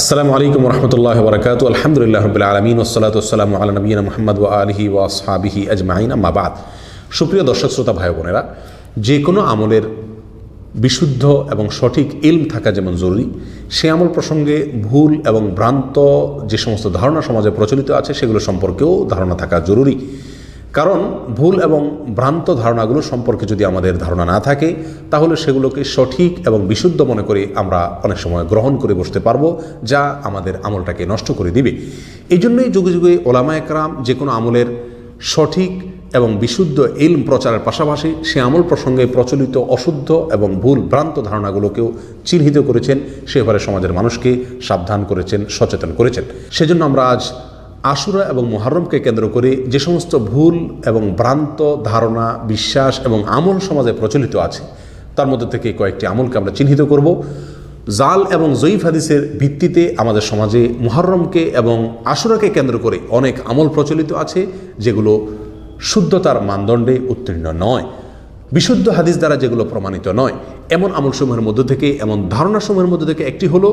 আসসালামু আলাইকুম রহমতুল্লাহ বরকাত আলহামদুলিল্লাহ রবিল আলমিন ওসলাত আসসালাম আল্লাহ নবীন মোহাম্মদ ওয়া আলহি ওয়াসহাবিহি আজমাইন মাবাদ সুপ্রিয় দর্শক শ্রোতা ভাই বোনেরা যে কোনো আমলের বিশুদ্ধ এবং সঠিক ইলম থাকা যেমন জরুরি সে আমল প্রসঙ্গে ভুল এবং ভ্রান্ত যে সমস্ত ধারণা সমাজে প্রচলিত আছে সেগুলো সম্পর্কেও ধারণা থাকা জরুরি কারণ ভুল এবং ভ্রান্ত ধারণাগুলো সম্পর্কে যদি আমাদের ধারণা না থাকে তাহলে সেগুলোকে সঠিক এবং বিশুদ্ধ মনে করে আমরা অনেক সময় গ্রহণ করে বসতে পারবো যা আমাদের আমলটাকে নষ্ট করে দিবে এই জন্যই যুগে যুগে ওলামা একরাম যে কোনো আমলের সঠিক এবং বিশুদ্ধ ইলম প্রচারের পাশাপাশি সে আমল প্রসঙ্গে প্রচলিত অশুদ্ধ এবং ভুল ভ্রান্ত ধারণাগুলোকেও চিহ্নিত করেছেন সেভাবে সমাজের মানুষকে সাবধান করেছেন সচেতন করেছেন সেজন্য আমরা আজ আশুরা এবং মোহারমকে কেন্দ্র করে যে সমস্ত ভুল এবং ভ্রান্ত ধারণা বিশ্বাস এবং আমল সমাজে প্রচলিত আছে তার মধ্যে থেকে কয়েকটি আমলকে আমরা চিহ্নিত করব জাল এবং জয়ীফ হাদিসের ভিত্তিতে আমাদের সমাজে মুহরমকে এবং আশুরাকে কেন্দ্র করে অনেক আমল প্রচলিত আছে যেগুলো শুদ্ধতার মানদণ্ডে উত্তীর্ণ নয় বিশুদ্ধ হাদিস দ্বারা যেগুলো প্রমাণিত নয় এমন আমলসমূহের মধ্য থেকে এমন ধারণাসমূহের মধ্য থেকে একটি হলো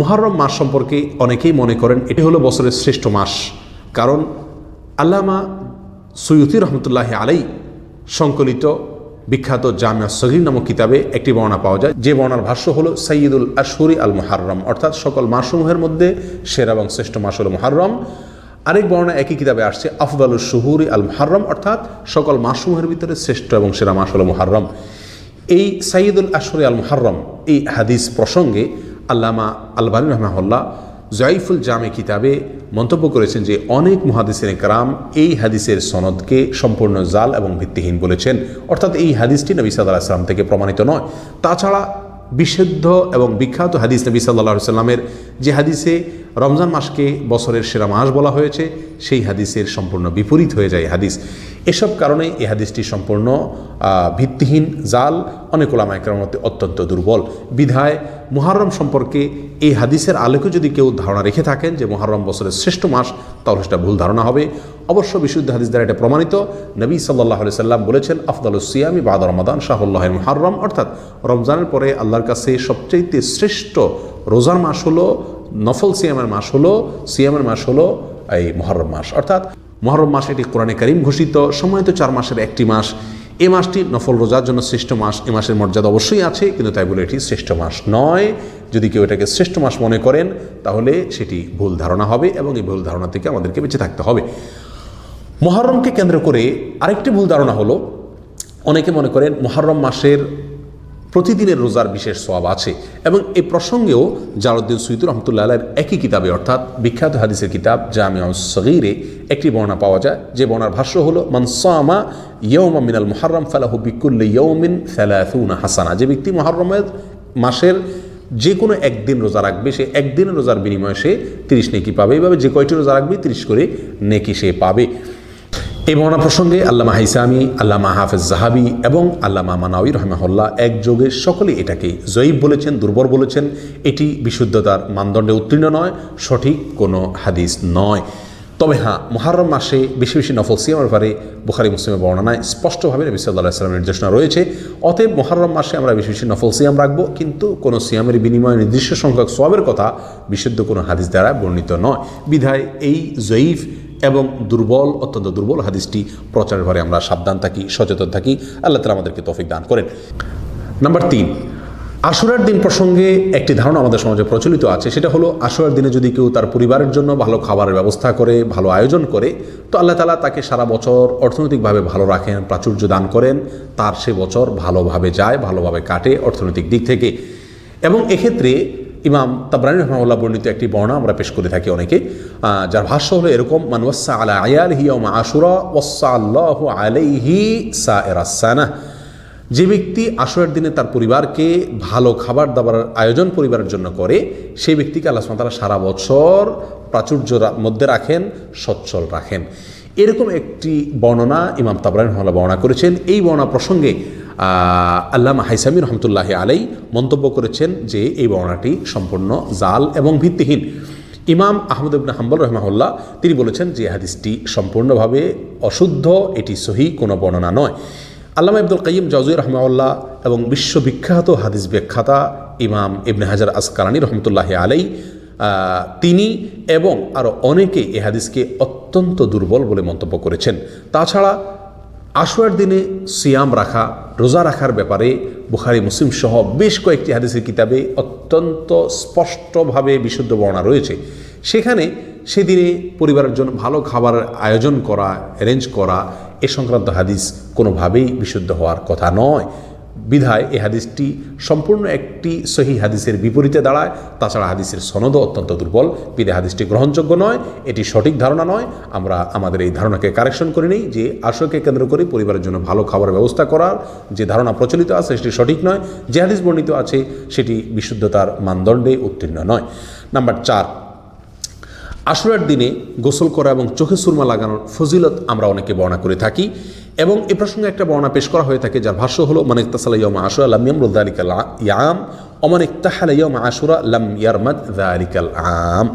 মুহরম মাস সম্পর্কে অনেকেই মনে করেন এটি হলো বছরের শ্রেষ্ঠ মাস কারণ আল্লামা সৈয়দি রহমতুল্লাহ আলাই সংকলিত বিখ্যাত জামিয়া সহির নামক কিতাবে একটি বর্ণনা পাওয়া যায় যে বর্ণার ভাষ্য হলো সৈয়দুল আশুরি আল মুহারম অর্থাৎ সকল মাসসমূহের মধ্যে সেরা এবং শ্রেষ্ঠ মাস হল মুহারম আরেক বর্ণনা একই কিতাবে আসছে আফদাল শহুরি আল মুহারম অর্থাৎ সকল মাসসমূহের ভিতরে শ্রেষ্ঠ এবং সেরা মাস হল মুহারম এই সাইদুল আশরি আল মুহারম এই হাদিস প্রসঙ্গে আল্লামা আলবানী রহমাহল্লা জয়ফুল জামে কিতাবে মন্তব্য করেছেন যে অনেক মহাদিসের কারাম এই হাদিসের সনদকে সম্পূর্ণ জাল এবং ভিত্তিহীন বলেছেন অর্থাৎ এই হাদিসটি নবী আলাহ আসলাম থেকে প্রমাণিত নয় তাছাড়া বিশুদ্ধ এবং বিখ্যাত হাদিস নবী সাল্লাহ সাল্লামের যে হাদিসে রমজান মাসকে বছরের সেরা মাস বলা হয়েছে সেই হাদিসের সম্পূর্ণ বিপরীত হয়ে যায় হাদিস এসব কারণে এই হাদিসটি সম্পূর্ণ ভিত্তিহীন জাল অনেক ওলামাইকরার মধ্যে অত্যন্ত দুর্বল বিধায় মুহারম সম্পর্কে এই হাদিসের আলোকে যদি কেউ ধারণা রেখে থাকেন যে মুহারম বছরের শ্রেষ্ঠ মাস তাহলে সেটা ভুল ধারণা হবে অবশ্য বিশুদ্ধ হাদিস দ্বারা এটা প্রমাণিত নবী সাল্লাহ সাল্লাম বলেছেন আফদাল সিয়ামি বাদ রমাদান শাহুল্লাহ মুহারম অর্থাৎ রমজানের পরে আল্লাহর কাছে সবচেয়ে শ্রেষ্ঠ রোজার মাস হলো নফল সিয়ামের মাস হলো সিয়ামের মাস হলো এই মহরম মাস অর্থাৎ মহরম মাস এটি কোরআনে করিম ঘোষিত সময়ত চার মাসের একটি মাস এ মাসটি নফল রোজার জন্য শ্রেষ্ঠ মাস এ মাসের মর্যাদা অবশ্যই আছে কিন্তু তাই বলে এটি শ্রেষ্ঠ মাস নয় যদি কেউ এটাকে শ্রেষ্ঠ মাস মনে করেন তাহলে সেটি ভুল ধারণা হবে এবং এই ভুল ধারণা থেকে আমাদেরকে বেঁচে থাকতে হবে মহরমকে কেন্দ্র করে আরেকটি ভুল ধারণা হলো অনেকে মনে করেন মহরম মাসের প্রতিদিনের রোজার বিশেষ সব আছে এবং এই প্রসঙ্গেও জারুদ্দিন সুইদুর রহমতুল্লাহ একই কিতাবে অর্থাৎ বিখ্যাত হাদিসের কিতাব জামিয়া সগিরে একটি বর্ণনা পাওয়া যায় যে বর্ণার ভাষ্য হল মনসামা ইয়ৌমা মিনাল মহরম ফেলাহ বিকুল্ল ইয়ৌমিন ফেলাহুনা হাসানা যে ব্যক্তি মহরমের মাসের যে কোনো একদিন রোজা রাখবে সে একদিন রোজার বিনিময়ে সে তিরিশ নেকি পাবে এইভাবে যে কয়টি রোজা রাখবে তিরিশ করে নেকি সে পাবে এই মহানা প্রসঙ্গে আল্লামা হাইসামি আল্লামা হাফেজ জাহাবি এবং আল্লামা মানাউই রহমাহল্লা একযোগে সকলে এটাকে জয়ীব বলেছেন দুর্বল বলেছেন এটি বিশুদ্ধতার মানদণ্ডে উত্তীর্ণ নয় সঠিক কোনো হাদিস নয় তবে হ্যাঁ মহারম মাসে বেশি বেশি নফল সিয়ামের ব্যাপারে বুখারি মুসলিমের বর্ণনায় স্পষ্টভাবে নবী সাল্লাহ নির্দেশনা রয়েছে অতএব মহারম মাসে আমরা বেশি বেশি নফল সিয়াম রাখবো কিন্তু কোনো সিয়ামের বিনিময়ে নির্দিষ্ট সংখ্যক সবের কথা বিশুদ্ধ কোনো হাদিস দ্বারা বর্ণিত নয় বিধায় এই জয়ীফ এবং দুর্বল অত্যন্ত দুর্বল হাদিসটি প্রচারের ভারে আমরা সাবধান থাকি সচেতন থাকি আল্লাহ তালা আমাদেরকে তফিক দান করেন নাম্বার তিন আশুরার দিন প্রসঙ্গে একটি ধারণা আমাদের সমাজে প্রচলিত আছে সেটা হলো আশুরার দিনে যদি কেউ তার পরিবারের জন্য ভালো খাবারের ব্যবস্থা করে ভালো আয়োজন করে তো আল্লাহ তালা তাকে সারা বছর অর্থনৈতিকভাবে ভালো রাখেন প্রাচুর্য দান করেন তার সে বছর ভালোভাবে যায় ভালোভাবে কাটে অর্থনৈতিক দিক থেকে এবং এক্ষেত্রে ইমাম তাবরানি রহমাউল্লাহ বর্ণিত একটি বর্ণা আমরা পেশ করে থাকি অনেকে যার ভাষ্য হলো এরকম মানওয়াসা আলা আয়াল হিয়ম আশুরা ওয়াসা আল্লাহ আলাইহি সা এরাসানা যে ব্যক্তি আসরের দিনে তার পরিবারকে ভালো খাবার দাবার আয়োজন পরিবারের জন্য করে সেই ব্যক্তিকে আল্লাহ সালা সারা বছর প্রাচুর্য মধ্যে রাখেন সচ্ছল রাখেন এরকম একটি বর্ণনা ইমাম তাবরান হল্লা বর্ণনা করেছেন এই বর্ণনা প্রসঙ্গে আল্লামা হাইসামি রহমতুল্লাহ আলাই মন্তব্য করেছেন যে এই বর্ণাটি সম্পূর্ণ জাল এবং ভিত্তিহীন ইমাম আহমদ ইবনা হাম্বল রহমাহুল্লাহ তিনি বলেছেন যে হাদিসটি সম্পূর্ণভাবে অশুদ্ধ এটি সহি কোনো বর্ণনা নয় আল্লামা ইবদুল কাইম জজুর রহমাউল্লাহ এবং বিশ্ববিখ্যাত হাদিস ব্যাখ্যাতা ইমাম ইবনে হাজার আসকালানি রহমতুল্লাহ আলাই তিনি এবং আরও অনেকে এ হাদিসকে অত্যন্ত দুর্বল বলে মন্তব্য করেছেন তাছাড়া আশুয়ার দিনে সিয়াম রাখা রোজা রাখার ব্যাপারে বুখারি মুসলিম সহ বেশ কয়েকটি হাদিসের কিতাবে অত্যন্ত স্পষ্টভাবে বিশুদ্ধ বর্ণনা রয়েছে সেখানে সেদিনে পরিবারের জন্য ভালো খাবার আয়োজন করা অ্যারেঞ্জ করা এ সংক্রান্ত হাদিস কোনোভাবেই বিশুদ্ধ হওয়ার কথা নয় বিধায় এই হাদিসটি সম্পূর্ণ একটি সহি হাদিসের বিপরীতে দাঁড়ায় তাছাড়া হাদিসের সনদও অত্যন্ত দুর্বল বিধে হাদিসটি গ্রহণযোগ্য নয় এটি সঠিক ধারণা নয় আমরা আমাদের এই ধারণাকে কারেকশন করে নিই যে আশয়কে কেন্দ্র করে পরিবারের জন্য ভালো খাবার ব্যবস্থা করার যে ধারণা প্রচলিত আছে সেটি সঠিক নয় যে হাদিস বর্ণিত আছে সেটি বিশুদ্ধতার মানদণ্ডে উত্তীর্ণ নয় নাম্বার চার আশুরার দিনে গোসল করা এবং চোখে সুরমা লাগানোর ফজিলত আমরা অনেকে বর্ণনা করে থাকি এবং এ প্রসঙ্গে একটা বর্ণনা পেশ করা হয়ে থাকে যার ভাষ্য হলো মানে তাসালা আশুরা লাম ইয়াম অমান ইত্তাহালা আশুরা লাম ইয়ারমাদ দালিকাল আম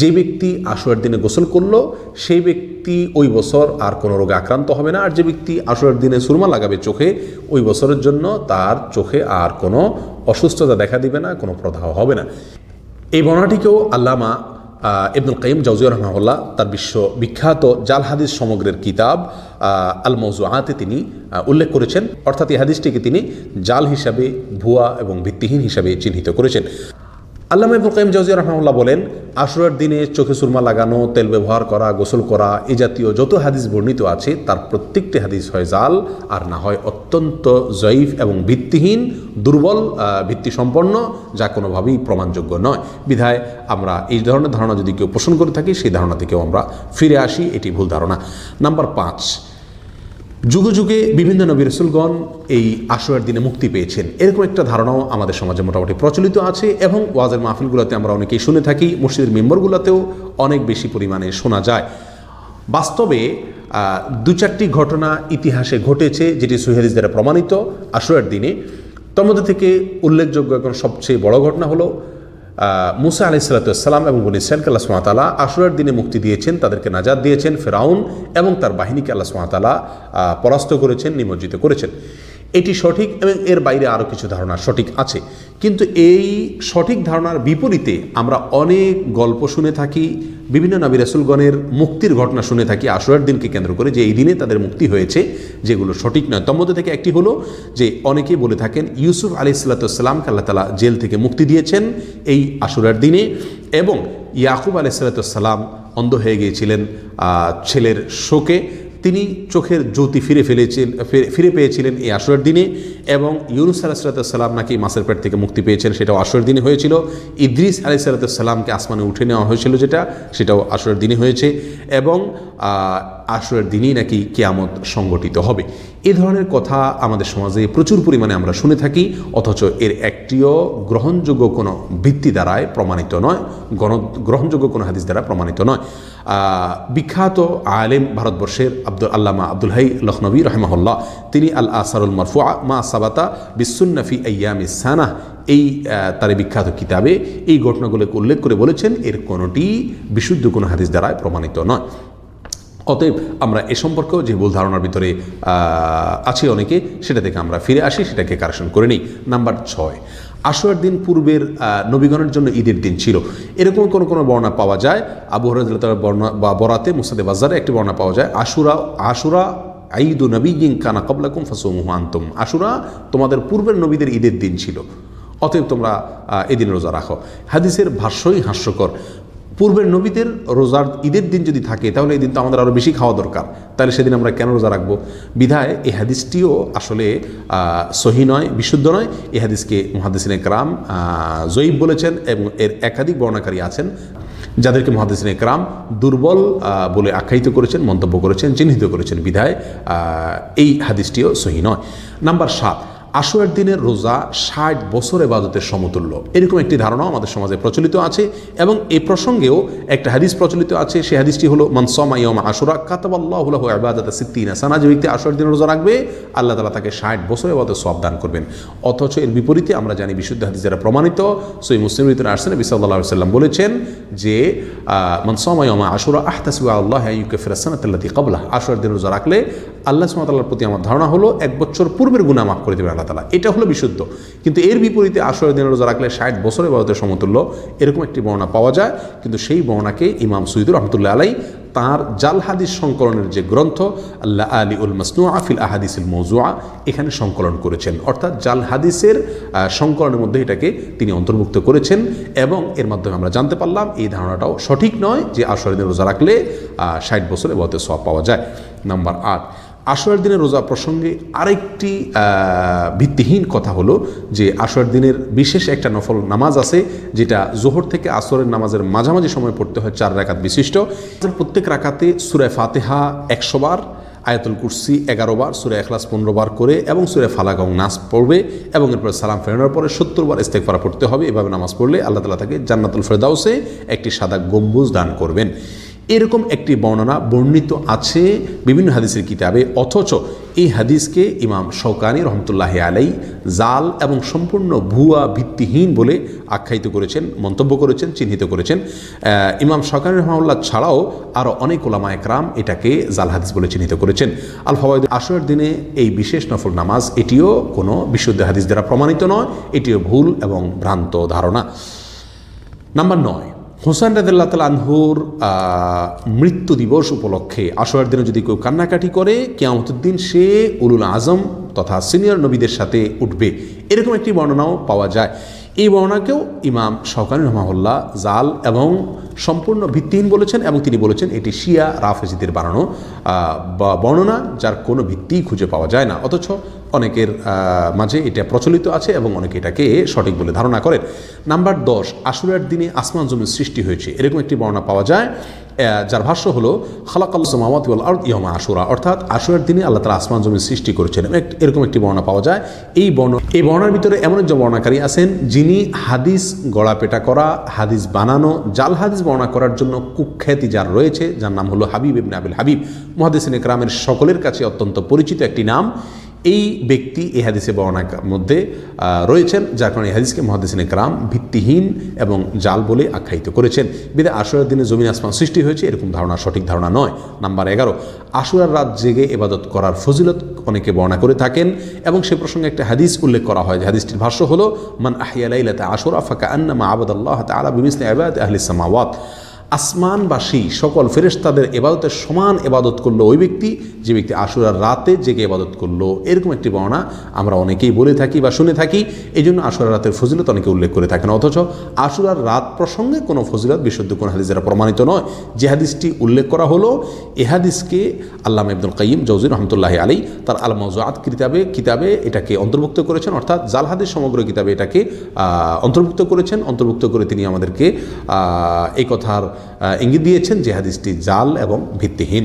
যে ব্যক্তি আশুরার দিনে গোসল করলো সেই ব্যক্তি ওই বছর আর কোনো রোগে আক্রান্ত হবে না আর যে ব্যক্তি আশুরার দিনে সুরমা লাগাবে চোখে ওই বছরের জন্য তার চোখে আর কোনো অসুস্থতা দেখা দিবে না কোনো প্রদাহ হবে না এই বর্ণাটিকেও আল্লামা ইবনুল কাইম জাউজিয়া রহমাউল্লাহ তার বিশ্ব বিখ্যাত জাল হাদিস সমগ্রের কিতাব আল মৌজুআতে তিনি উল্লেখ করেছেন অর্থাৎ এই হাদিসটিকে তিনি জাল হিসাবে ভুয়া এবং ভিত্তিহীন হিসাবে চিহ্নিত করেছেন আল্লাহ ইবুল কাইম জাউজি রহমাউল্লাহ বলেন আশুরার দিনে চোখে সুরমা লাগানো তেল ব্যবহার করা গোসল করা এ জাতীয় যত হাদিস বর্ণিত আছে তার প্রত্যেকটি হাদিস হয় জাল আর না হয় অত্যন্ত জয়ীফ এবং ভিত্তিহীন দুর্বল ভিত্তি সম্পন্ন যা কোনোভাবেই প্রমাণযোগ্য নয় বিধায় আমরা এই ধরনের ধারণা যদি কেউ পোষণ করে থাকি সেই ধারণা থেকেও আমরা ফিরে আসি এটি ভুল ধারণা নাম্বার পাঁচ যুগে যুগে বিভিন্ন নবী রসুলগণ এই আশ্রয়ের দিনে মুক্তি পেয়েছেন এরকম একটা ধারণাও আমাদের সমাজে মোটামুটি প্রচলিত আছে এবং ওয়াজের মাহফিলগুলোতে আমরা অনেকেই শুনে থাকি মসজিদের মেম্বরগুলোতেও অনেক বেশি পরিমাণে শোনা যায় বাস্তবে দু চারটি ঘটনা ইতিহাসে ঘটেছে যেটি সুহেরিজ দ্বারা প্রমাণিত আশুয়ার দিনে মধ্যে থেকে উল্লেখযোগ্য এখন সবচেয়ে বড় ঘটনা হলো মুসা আলি সালাতাম এবং বনি সেনকে আল্লাহ সুমাতালা আশুরার দিনে মুক্তি দিয়েছেন তাদেরকে নাজাদ দিয়েছেন ফেরাউন এবং তার বাহিনীকে আল্লাহ সুমাতালা পরাস্ত করেছেন নিমজ্জিত করেছেন এটি সঠিক এবং এর বাইরে আরও কিছু ধারণা সঠিক আছে কিন্তু এই সঠিক ধারণার বিপরীতে আমরা অনেক গল্প শুনে থাকি বিভিন্ন নবী রাসুলগণের মুক্তির ঘটনা শুনে থাকি আশুরার দিনকে কেন্দ্র করে যে এই দিনে তাদের মুক্তি হয়েছে যেগুলো সঠিক নয় তন্মধ্যে থেকে একটি হলো যে অনেকেই বলে থাকেন ইউসুফ আলি সাল্লাতামকে আল্লাহ তালা জেল থেকে মুক্তি দিয়েছেন এই আশুরার দিনে এবং ইয়াকুব আলি সাল্লাতাম অন্ধ হয়ে গিয়েছিলেন ছেলের শোকে তিনি চোখের জ্যোতি ফিরে ফেলেছেন ফিরে পেয়েছিলেন এই আসরের দিনে এবং ইউনুস আলাহিসাল্লাম নাকি মাসের পেট থেকে মুক্তি পেয়েছেন সেটাও আসরের দিনে হয়েছিল ইদ্রিস আলাহিসাল্লামকে আসমানে উঠে নেওয়া হয়েছিল যেটা সেটাও আসরের দিনে হয়েছে এবং আসরের দিনেই নাকি কেয়ামত সংগঠিত হবে এ ধরনের কথা আমাদের সমাজে প্রচুর পরিমাণে আমরা শুনে থাকি অথচ এর একটিও গ্রহণযোগ্য কোনো ভিত্তি দ্বারায় প্রমাণিত নয় গ্রহণযোগ্য কোনো হাদিস দ্বারা প্রমাণিত নয় বিখ্যাত আলেম ভারতবর্ষের আব্দুল আল্লামা আব্দুল হাই লখনবী রহমহল্লা তিনি আল আসারুল মরফুয়া মা সাবাতা বিশ্বনফি আয়াম ইসানাহ এই তার বিখ্যাত কিতাবে এই ঘটনাগুলোকে উল্লেখ করে বলেছেন এর কোনোটি বিশুদ্ধ কোনো হাদিস দ্বারায় প্রমাণিত নয় অতএব আমরা এ সম্পর্কেও যে ভুল ধারণার ভিতরে আছে অনেকে সেটা থেকে আমরা ফিরে আসি সেটাকে কারেকশন করে নিই নাম্বার ছয় আশোয়ার দিন পূর্বের নবীগণের জন্য ঈদের দিন ছিল এরকম কোনো কোনো বর্ণনা পাওয়া যায় আবু হরতার বর্ণা বা বরাতে মুসাদে বাজারে একটি বর্ণনা পাওয়া যায় আশুরা আশুরা ঈদু নবীন কানা কবলাকুম ফাসুমুহ আন্তম আশুরা তোমাদের পূর্বের নবীদের ঈদের দিন ছিল অতএব তোমরা এদিন রোজা রাখো হাদিসের ভাষ্যই হাস্যকর পূর্বের নবীদের রোজার ঈদের দিন যদি থাকে তাহলে এই দিন তো আমাদের আরও বেশি খাওয়া দরকার তাহলে সেদিন আমরা কেন রোজা রাখবো বিধায় এই হাদিসটিও আসলে সহি নয় বিশুদ্ধ নয় এই হাদিসকে মহাদিসিন ক্রাম জয়ীব বলেছেন এবং এর একাধিক বর্ণাকারী আছেন যাদেরকে মহাদিসিন ক্রাম দুর্বল বলে আখ্যায়িত করেছেন মন্তব্য করেছেন চিহ্নিত করেছেন বিধায় এই হাদিসটিও সহি নয় নাম্বার সাত আশুয়ার দিনের রোজা ষাট বছর এবাদতের সমতুল্য এরকম একটি ধারণাও আমাদের সমাজে প্রচলিত আছে এবং এই প্রসঙ্গেও একটা হাদিস প্রচলিত আছে সেই হাদিসটি হলো মানসমা ইয়ম আশুরা কাতাবাল্লাহ আবাদাতা সিদ্দিন সানা যে ব্যক্তি আশুয়ের দিনের রোজা রাখবে আল্লাহ তালা তাকে ষাট বছর এবাদত সব দান করবেন অথচ এর বিপরীতে আমরা জানি বিশুদ্ধ হাদিস যারা প্রমাণিত সই মুসলিম রিতন আর্সেন বিসাল্লাহ সাল্লাম বলেছেন যে মনসম ইয়ম আশুরা আহতাসুয়া আল্লাহ ইউকে ফেরাসানাতি কাবলা আশুয়ের দিন রোজা রাখলে আল্লাহ সুমাতাল্লাহর প্রতি আমার ধারণা হলো এক বছর পূর্বের গুণা মাফ করে দেবেন আল্লাহ তালা এটা হলো বিশুদ্ধ কিন্তু এর বিপরীতে আশ্রয় দিনের রোজা রাখলে ষাট বছরে বয়সের সমতুল্য এরকম একটি বর্ণনা পাওয়া যায় কিন্তু সেই বর্ণাকে ইমাম সৈদুর রহমতুল্লাহ আলাই তাঁর জাল হাদিস সংকলনের যে গ্রন্থ আল্লাহ আলী উল মাসনু আফিল আহাদিসুল মৌজুয়া এখানে সংকলন করেছেন অর্থাৎ জাল হাদিসের সংকলনের মধ্যে এটাকে তিনি অন্তর্ভুক্ত করেছেন এবং এর মাধ্যমে আমরা জানতে পারলাম এই ধারণাটাও সঠিক নয় যে আসরের রোজা রাখলে ষাট বছরে বতে সব পাওয়া যায় নাম্বার আট আশোয়ার দিনের রোজা প্রসঙ্গে আরেকটি ভিত্তিহীন কথা হলো যে আশোয়ার দিনের বিশেষ একটা নফল নামাজ আছে যেটা জোহর থেকে আসরের নামাজের মাঝামাঝি সময় পড়তে হয় চার রাকাত বিশিষ্ট প্রত্যেক রাকাতে সুরায় ফাতেহা একশোবার আয়াতুল কুরসি এগারো বার সুরে এখলাস পনেরো বার করে এবং সুরে ফালাগং নাচ পড়বে এবং এরপরে সালাম ফেরানোর পরে সত্তর বার ইস্তেক পড়তে হবে এভাবে নামাজ পড়লে আল্লাহ তালা তাকে জান্নাতুল ফেরদাউসে একটি সাদা গম্বুজ দান করবেন এরকম একটি বর্ণনা বর্ণিত আছে বিভিন্ন হাদিসের কিতাবে অথচ এই হাদিসকে ইমাম শৌকানি রহমতুল্লাহ আলাই জাল এবং সম্পূর্ণ ভুয়া ভিত্তিহীন বলে আখ্যায়িত করেছেন মন্তব্য করেছেন চিহ্নিত করেছেন ইমাম শৌকানি রহমাউল্লাহ ছাড়াও আরও অনেক ওলামা একরাম এটাকে জাল হাদিস বলে চিহ্নিত করেছেন আল ফবায়দ আসরের দিনে এই বিশেষ নফল নামাজ এটিও কোনো বিশুদ্ধ হাদিস দ্বারা প্রমাণিত নয় এটিও ভুল এবং ভ্রান্ত ধারণা নাম্বার নয় হোসেন রাজিল্লা তাল আনহুর মৃত্যু দিবস উপলক্ষে আসরের দিনে যদি কেউ কান্নাকাটি করে কেয়ামতের দিন সে উলুল আজম তথা সিনিয়র নবীদের সাথে উঠবে এরকম একটি বর্ণনাও পাওয়া যায় এই বর্ণনাকেও ইমাম শওকানি রহমাহুল্লাহ জাল এবং সম্পূর্ণ ভিত্তিহীন বলেছেন এবং তিনি বলেছেন এটি শিয়া রাফেজিদের বানানো বা বর্ণনা যার কোনো ভিত্তি খুঁজে পাওয়া যায় না অথচ অনেকের মাঝে এটা প্রচলিত আছে এবং অনেকে এটাকে সঠিক বলে ধারণা করেন নাম্বার দশ আশুরার দিনে আসমান জমির সৃষ্টি হয়েছে এরকম একটি বর্ণনা পাওয়া যায় যার ভাষ্য হলো খালাকাল সামাওয়াত ওয়াল ইয়মা আশুরা অর্থাৎ আশুরার দিনে আল্লাহ তালা আসমান জমি সৃষ্টি করেছেন এরকম একটি বর্ণনা পাওয়া যায় এই বর্ণ এই বর্ণার ভিতরে এমন একজন বর্ণাকারী আছেন যিনি হাদিস গড়াপেটা করা হাদিস বানানো জাল হাদিস বর্ণনা করার জন্য কুখ্যাতি যার রয়েছে যার নাম হলো হাবিব ইবনে আবিল হাবিব মহাদিস গ্রামের সকলের কাছে অত্যন্ত পরিচিত একটি নাম এই ব্যক্তি এ হাদিসে বর্ণার মধ্যে রয়েছেন যার কারণে এই হাদিসকে মহাদিসিনে গ্রাম ভিত্তিহীন এবং জাল বলে আখ্যায়িত করেছেন বিদে আশুরার দিনে জমিন আসমান সৃষ্টি হয়েছে এরকম ধারণা সঠিক ধারণা নয় নাম্বার এগারো আশুরার রাত জেগে এবাদত করার ফজিলত অনেকে বর্ণনা করে থাকেন এবং সে প্রসঙ্গে একটা হাদিস উল্লেখ করা হয় যে হাদিসটির ভাষ্য হলো মান আহিয়া লাইলাতে আশুরা ফাঁকা আন্না মা আবাদ আল্লাহ তালা বিমিস আবাদ আহলিসামাওয়াত আসমানবাসী সকল ফেরেস্তাদের এবাদতের সমান এবাদত করলো ওই ব্যক্তি যে ব্যক্তি আশুরার রাতে জেগে এবাদত করলো এরকম একটি বর্ণনা আমরা অনেকেই বলে থাকি বা শুনে থাকি এই জন্য আশুরার রাতের ফজিলত অনেকে উল্লেখ করে থাকেন অথচ আশুরার রাত প্রসঙ্গে কোনো ফজিলত বিশুদ্ধ কোন হাদিস যারা প্রমাণিত নয় যে হাদিসটি উল্লেখ করা হলো এ হাদিসকে আল্লাহ আব্দুল কাইম জৌজির রহমতুল্লাহ আলী তার আল কিতাবে কিতাবে এটাকে অন্তর্ভুক্ত করেছেন অর্থাৎ জালহাদের সমগ্র কিতাবে এটাকে অন্তর্ভুক্ত করেছেন অন্তর্ভুক্ত করে তিনি আমাদেরকে এই কথার ইঙ্গিত দিয়েছেন যে হাদিসটি জাল এবং ভিত্তিহীন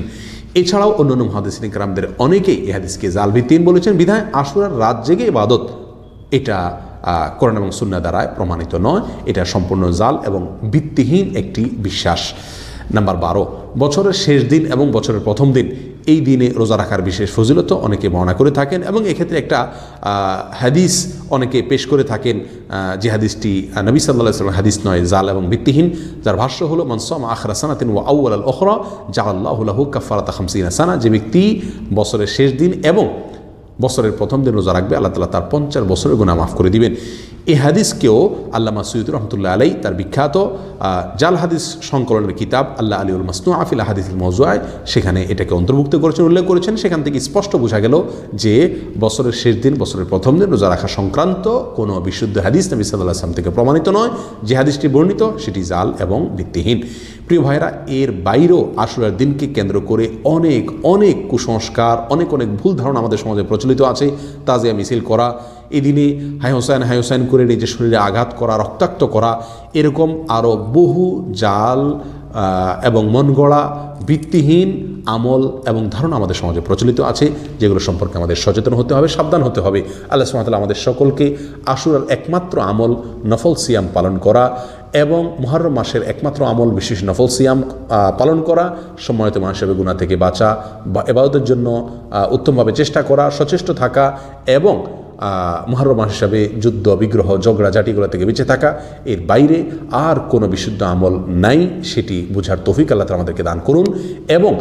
এছাড়াও অন্যান্য মহাদিস নিকরামদের অনেকেই এ হাদিসকে জাল ভিত্তিহীন বলেছেন বিধায় আশুরার রাত জেগে ইবাদত এটা কোরআন এবং সুন্না দ্বারায় প্রমাণিত নয় এটা সম্পূর্ণ জাল এবং ভিত্তিহীন একটি বিশ্বাস নাম্বার বারো বছরের শেষ দিন এবং বছরের প্রথম দিন এই দিনে রোজা রাখার বিশেষ ফজিলত অনেকে বর্ণনা করে থাকেন এবং এক্ষেত্রে একটা হাদিস অনেকে পেশ করে থাকেন যে হাদিসটি নবী সাল্লাহ সাল্লাম হাদিস নয় জাল এবং ভিত্তিহীন যার ভাষ্য হলো মনসম আখরা সানাতিন ও আউ আল ওখরা জাহ আল্লাহ কাফারাত হামসিন সানা যে ব্যক্তি বছরের শেষ দিন এবং বছরের প্রথম দিন রোজা রাখবে আল্লাহ তালা তার পঞ্চাশ বছরের গুণা মাফ করে দিবেন এ হাদিসকেও আল্লামা সৈয়দ রহমতুল্লাহ আলাই তার বিখ্যাত জাল হাদিস সংকলনের কিতাব আল্লাহ উল মাসনু আফিল হাদিস মজুয়ায় সেখানে এটাকে অন্তর্ভুক্ত করেছেন উল্লেখ করেছেন সেখান থেকে স্পষ্ট বোঝা গেল যে বছরের শেষ দিন বছরের প্রথম দিন রোজা রাখা সংক্রান্ত কোনো বিশুদ্ধ হাদিস নবী সাল্লাহ আসলাম থেকে প্রমাণিত নয় যে হাদিসটি বর্ণিত সেটি জাল এবং ভিত্তিহীন প্রিয় ভাইরা এর বাইরেও আশুরার দিনকে কেন্দ্র করে অনেক অনেক কুসংস্কার অনেক অনেক ভুল ধারণা আমাদের সমাজে প্রচলিত আছে তাজিয়া মিছিল করা এদিনে হাই হোসাইন হাই হোসাইন করে নিজের শরীরে আঘাত করা রক্তাক্ত করা এরকম আরও বহু জাল এবং মনগড়া ভিত্তিহীন আমল এবং ধারণা আমাদের সমাজে প্রচলিত আছে যেগুলো সম্পর্কে আমাদের সচেতন হতে হবে সাবধান হতে হবে আল্লাহ সুমাতাল আমাদের সকলকে আশুরার একমাত্র আমল নফল সিয়াম পালন করা এবং মহারম মাসের একমাত্র আমল বিশেষ নফল সিয়াম পালন করা সময়ত মানুষের গুণা থেকে বাঁচা বা এবাদতের জন্য উত্তমভাবে চেষ্টা করা সচেষ্ট থাকা এবং মহারম মাস হিসাবে যুদ্ধ বিগ্রহ ঝগড়াঝাটিগুলো থেকে বেঁচে থাকা এর বাইরে আর কোনো বিশুদ্ধ আমল নাই সেটি বোঝার তফিক আল্লাহ আমাদেরকে দান করুন এবং